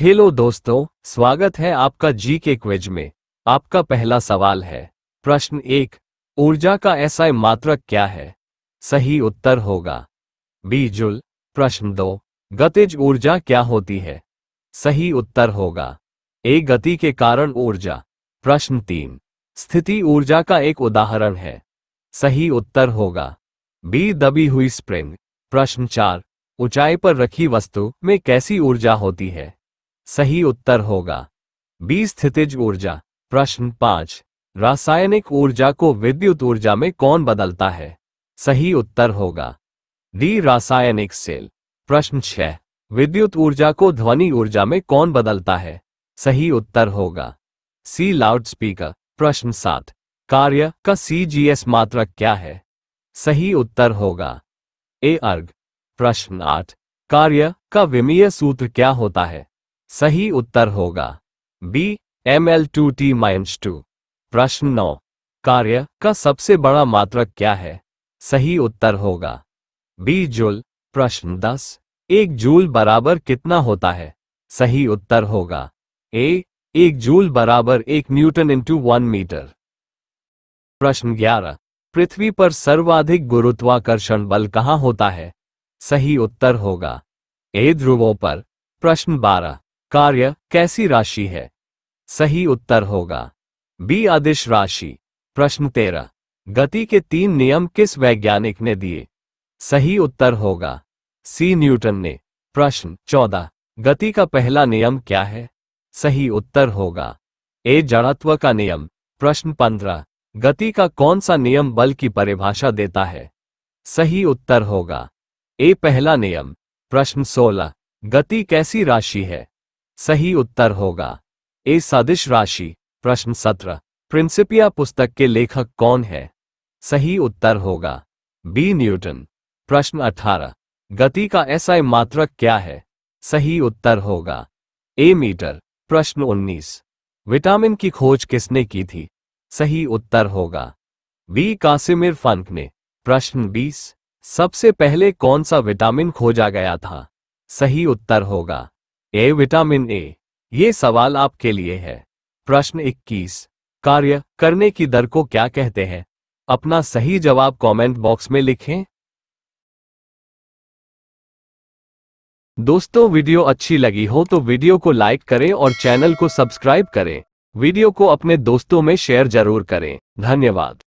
hello दोस्तों स्वागत है आपका जी के क्वेज में आपका पहला सवाल है प्रश्न एक ऊर्जा का ऐसा मात्रक क्या है सही उत्तर होगा बी जुल प्रश्न दो गतिज ऊर्जा क्या होती है सही उत्तर होगा ए गति के कारण ऊर्जा प्रश्न तीन स्थिति ऊर्जा का एक उदाहरण है सही उत्तर होगा बी दबी हुई स्प्रिंग प्रश्न चार ऊंचाई पर रखी वस्तु में कैसी ऊर्जा होती है सही उत्तर होगा बी स्थितिज ऊर्जा प्रश्न पांच रासायनिक ऊर्जा को विद्युत ऊर्जा में कौन बदलता है सही उत्तर होगा डी रासायनिक सेल प्रश्न छह विद्युत ऊर्जा को ध्वनि ऊर्जा में कौन बदलता है सही उत्तर होगा सी लाउड स्पीकर प्रश्न सात कार्य का एस मात्रक क्या है सही उत्तर होगा ए अर्घ प्रश्न आठ कार्य का विमीय सूत्र क्या होता है सही उत्तर होगा B M L two T minus two प्रश्न नौ कार्य का सबसे बड़ा मात्रक क्या है सही उत्तर होगा बी जूल प्रश्न दस एक जूल बराबर कितना होता है सही उत्तर होगा ए एक जूल बराबर एक न्यूटन इंटू वन मीटर प्रश्न ग्यारह पृथ्वी पर सर्वाधिक गुरुत्वाकर्षण बल कहाँ होता है सही उत्तर होगा ए ध्रुवों पर प्रश्न बारह कार्य कैसी राशि है सही उत्तर होगा बी आदिश राशि प्रश्न तेरह गति के तीन नियम किस वैज्ञानिक ने दिए सही उत्तर होगा सी न्यूटन ने प्रश्न चौदह गति का पहला नियम क्या है सही उत्तर होगा ए जड़त्व का नियम प्रश्न पंद्रह गति का कौन सा नियम बल की परिभाषा देता है सही उत्तर होगा ए पहला नियम प्रश्न सोलह गति कैसी राशि है सही उत्तर होगा ए सदिश राशि प्रश्न सत्र प्रिंसिपिया पुस्तक के लेखक कौन है सही उत्तर होगा बी न्यूटन प्रश्न 18 गति का एसआई मात्रक क्या है सही उत्तर होगा ए मीटर प्रश्न 19 विटामिन की खोज किसने की थी सही उत्तर होगा बी कासिमिर फंक ने प्रश्न 20 सबसे पहले कौन सा विटामिन खोजा गया था सही उत्तर होगा ए विटामिन ए ये सवाल आपके लिए है प्रश्न 21 कार्य करने की दर को क्या कहते हैं अपना सही जवाब कमेंट बॉक्स में लिखें दोस्तों वीडियो अच्छी लगी हो तो वीडियो को लाइक करें और चैनल को सब्सक्राइब करें वीडियो को अपने दोस्तों में शेयर जरूर करें धन्यवाद